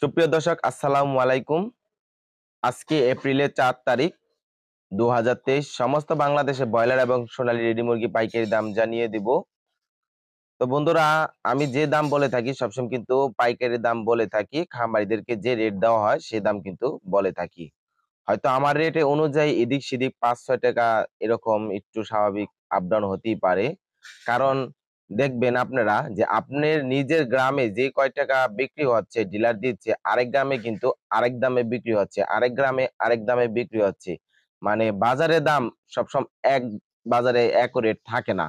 সুপ্রিয় দর্শক আসসালাম আলাইকুম আজকে এপ্রিলের চার তারিখ দু সমস্ত বাংলাদেশে ব্রয়লার এবং সোনালী রেডি মুরগি পাইকারি দাম জানিয়ে দিব তো বন্ধুরা আমি যে দাম বলে থাকি সবসময় কিন্তু পাইকারি দাম বলে থাকি খামারিদেরকে যে রেট দেওয়া হয় সে দাম কিন্তু বলে থাকি হয়তো আমার রেটে অনুযায়ী এদিক সেদিক পাঁচ ছয় টাকা এরকম একটু স্বাভাবিক আপডাউন হতেই পারে কারণ দেখবেন আপনারা যে আপনার নিজের গ্রামে যে কয় টাকা বিক্রি হচ্ছে ডিলার দিচ্ছে আরেক গ্রামে কিন্তু আরেক দামে বিক্রি হচ্ছে আরেক গ্রামে আরেক দামে বিক্রি হচ্ছে মানে বাজারে দাম সবসময় এক বাজারে এক রেট থাকে না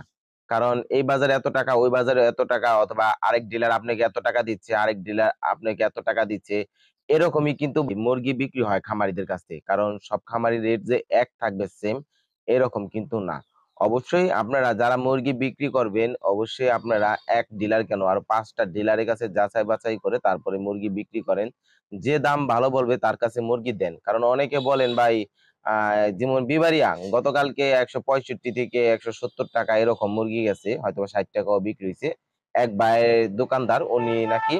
কারণ এই বাজারে এত টাকা ওই বাজারে এত টাকা অথবা আরেক ডিলার আপনাকে এত টাকা দিচ্ছে আরেক ডিলার আপনাকে এত টাকা দিচ্ছে এরকমই কিন্তু মুরগি বিক্রি হয় খামারিদের কাছ থেকে কারণ সব খামারির রেট যে এক থাকবে সেম এরকম কিন্তু না অবশ্যই আপনারা যারা মুরগি বিক্রি করবেন অবশ্যই আপনারা এক ডিলার কেন আর পাঁচটা ডিলারের কাছে যাচাই বাছাই করে তারপরে মুরগি বিক্রি করেন যে দাম ভালো বলবে তার কাছে মুরগি দেন কারণ অনেকে বলেন ভাই যেমন বিবারিয়া গতকালকে একশো পঁয়ষট্টি থেকে একশো সত্তর টাকা এরকম মুরগি গেছে হয়তো ষাট টাকাও বিক্রি হয়েছে এক ভাইয়ের দোকানদার উনি নাকি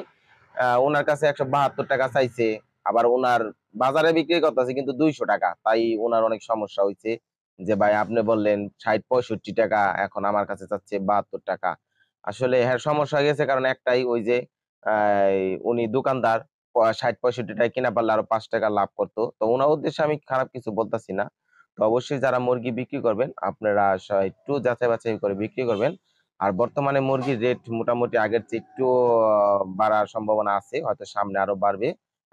ওনার কাছে একশো বাহাত্তর টাকা চাইছে আবার ওনার বাজারে বিক্রি করতেছে কিন্তু দুইশো টাকা তাই ওনার অনেক সমস্যা হয়েছে যে ভাই আপনি বললেন ষাট পঁয়ষট্টি টাকা এখন আমার কাছে চাচ্ছে বাহাত্তর টাকা আসলে হ্যাঁ সমস্যা হয়ে গেছে কারণ একটাই ওই যে উনি দোকানদার ষাট পঁয়ষট্টি টাকা কিনা পারলে আরো পাঁচ টাকা লাভ করতো তো ওনার উদ্দেশ্যে আমি খারাপ কিছু বলতেছি না তো অবশ্যই যারা মুরগি বিক্রি করবেন আপনারা একটু যাচাই বাছাই করে বিক্রি করবেন আর বর্তমানে মুরগির রেট মোটামুটি আগের চেয়ে একটু বাড়ার সম্ভাবনা আছে হয়তো সামনে আরো বাড়বে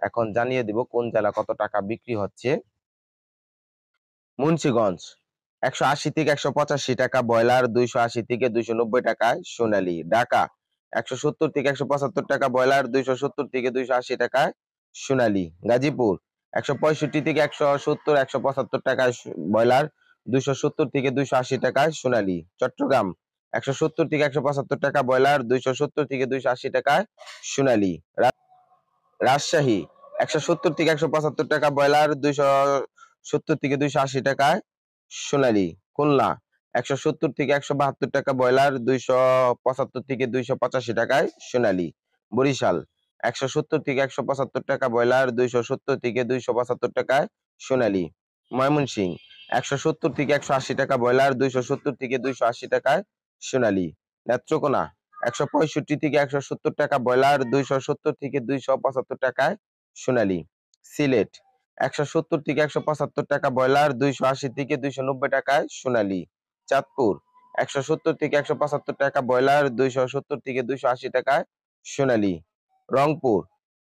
এখন জানিয়ে দিব কোন জেলা কত টাকা বিক্রি হচ্ছে মুন্সিগঞ্জ একশো আশি থেকে একশো পঁচাশি টাকা ব্রয়লার দুইশো আশি থেকে দুইশো নব্বই টাকায় সোনালি ঢাকা একশো সত্তর থেকে একশো পঁচাত্তর টাকা ব্রয়লার দুইশো সত্তর থেকে দুইশো আশি টাকায় সোনালি গাজীপুর একশো পঁয়ষট্টি থেকে একশো সত্তর একশো পঁচাত্তর টাকায় ব্রয়লার দুইশো সত্তর থেকে দুইশো আশি টাকায় সোনালি চট্টগ্রাম একশো সত্তর থেকে একশো পঁচাত্তর টাকা ব্রয়লার দুইশো সত্তর থেকে দুইশো আশি টাকায় সোনালি রাজশাহী একশো সত্তর থেকে একশো পঁচাত্তর টাকা ব্রয়লার দুইশো সত্তর থেকে দুইশো আশি টাকায় সোনালি খুলনা একশো সত্তর থেকে একশো বাহাত্তর টাকা ব্রয়লার দুইশো পঁচাত্তর থেকে দুইশো পঁচাশি টাকায় সোনালি বরিশাল একশো সত্তর থেকে একশো পঁচাত্তর টাকা ব্রয়লার দুইশো সত্তর থেকে দুইশো পঁচাত্তর টাকায় সোনালি ময়মনসিং একশো সত্তর থেকে একশো আশি টাকা ব্রয়লার দুইশো সত্তর থেকে দুইশো আশি টাকায় সোনালি নেত্রকোনা একশো পঁয়ষট্টি থেকে একশো সত্তর টাকা ব্রয়লার দুইশো সত্তর থেকে দুইশো পঁচাত্তর টাকায় সোনালি সিলেট একশো সত্তর থেকে একশো পঁচাত্তর টাকা ব্রয়লার দুইশো আশি থেকে দুইশো নব্বই টাকায় সোনালী চাঁদপুর একশো সত্তর থেকে একশো পঁচাত্তর টাকা ব্রয়লার দুইশো সত্তর থেকে দুইশো আশি টাকায় সোনালী রংপুর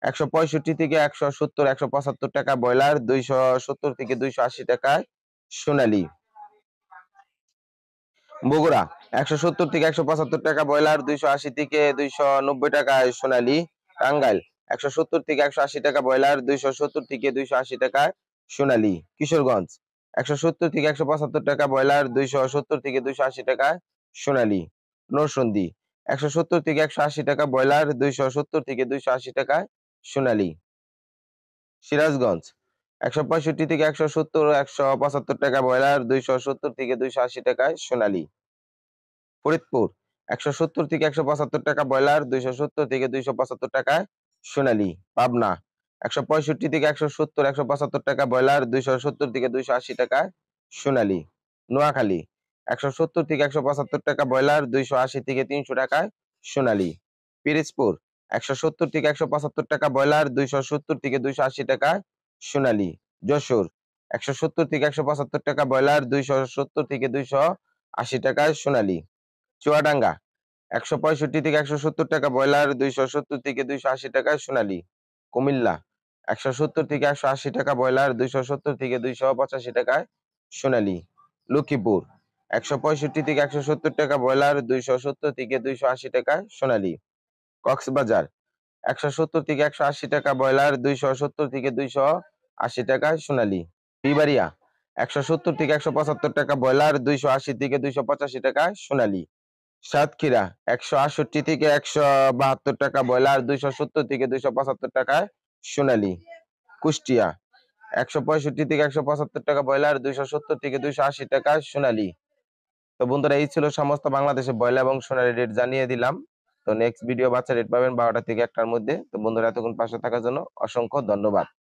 একশো পঁয়ষট্টি থেকে একশো সত্তর একশো পঁচাত্তর টাকা ব্রয়লার দুইশো সত্তর থেকে দুইশো আশি টাকায় সোনালী বগুড়া একশো সত্তর থেকে একশো পঁচাত্তর টাকা ব্রয়লার দুইশো আশি থেকে দুইশো নব্বই টাকায় সোনালী টাঙ্গাইল একশো সত্তর থেকে একশো আশি টাকা ব্রয়লার দুইশো সত্তর থেকে দুইশো আশি টাকা সোনালী কিশোরগঞ্জ একশো সত্তর থেকে একশো পঁচাত্তর টাকা ব্রয়লার দুইশো সত্তর থেকে দুইশো আশি টাকা সোনালী নরসন্দি একশো সত্তর থেকে একশো আশি টাকা ব্রয়লার দুইশো সত্তর থেকে দুইশো আশি টাকা সোনালী সিরাজগঞ্জ একশো পঁয়ষট্টি থেকে একশো সত্তর একশো পঁচাত্তর টাকা ব্রয়লার দুইশো সত্তর থেকে দুইশো আশি টাকায় সোনালি ফরিদপুর একশো সত্তর থেকে একশো পঁচাত্তর টাকা ব্রয়লার দুইশো সত্তর থেকে দুইশো পঁচাত্তর টাকায় সোনালি পাবনা একশো পঁয়ষট্টি থেকে একশো সত্তর একশো পঁচাত্তর টাকা ব্রয়লার দুইশো সত্তর থেকে দুইশো আশি টাকা সোনালি নোয়াখালী একশো সত্তর থেকে একশো পঁচাত্তর টাকা ব্রয়লার দুইশো আশি থেকে তিনশো টাকায় সোনালি পিরিজপুর একশো সত্তর থেকে একশো পঁচাত্তর টাকা ব্রয়লার দুইশো সত্তর থেকে দুইশো আশি টাকায় সোনালি যশোর একশো সত্তর থেকে একশো পঁচাত্তর টাকা ব্রয়লার দুইশো সত্তর থেকে দুইশো আশি টাকায় সোনালি চুয়াডাঙ্গা একশো পঁয়ষট্টি থেকে একশো সত্তর টাকা ব্রয়লার দুইশো সত্তর থেকে দুইশো আশি টাকা সোনালি কুমিল্লা একশো সত্তর থেকে একশো আশি টাকা ব্রয়লার দুইশো সত্তর থেকে দুইশো পঁচাশি টাকায় সোনালি লক্ষ্মীপুর একশো পঁয়ষট্টি থেকে একশো সত্তর টাকা ব্রয়লার দুইশো সত্তর থেকে দুইশো আশি টাকায় সোনালী কক্সবাজার একশো সত্তর থেকে একশো আশি টাকা ব্রয়লার দুইশো সত্তর থেকে দুইশো আশি টাকায় সোনালি বিবারিয়া একশো সত্তর থেকে একশো পঁচাত্তর টাকা ব্রয়লার দুইশো আশি থেকে দুইশো পঁচাশি টাকায় সোনালি সাতক্ষীরা একশো আটষট্টি থেকে একশো বাহাত্তর টাকা ব্রয়লার দুইশো সত্তর থেকে দুইশো পঁচাত্তর টাকায় সোনালি কুষ্টিয়া একশো পঁয়ষট্টি থেকে একশো পঁচাত্তর টাকা ব্রয়লার দুইশো সত্তর থেকে দুইশো আশি টাকা সোনালি তো বন্ধুরা এই ছিল সমস্ত বাংলাদেশে ব্রয়লার এবং সোনালি রেট জানিয়ে দিলাম তো নেক্সট ভিডিও বাচ্চা রেট পাবেন বারোটা থেকে একটার মধ্যে তো বন্ধুরা এতক্ষণ পাশে থাকার জন্য অসংখ্য ধন্যবাদ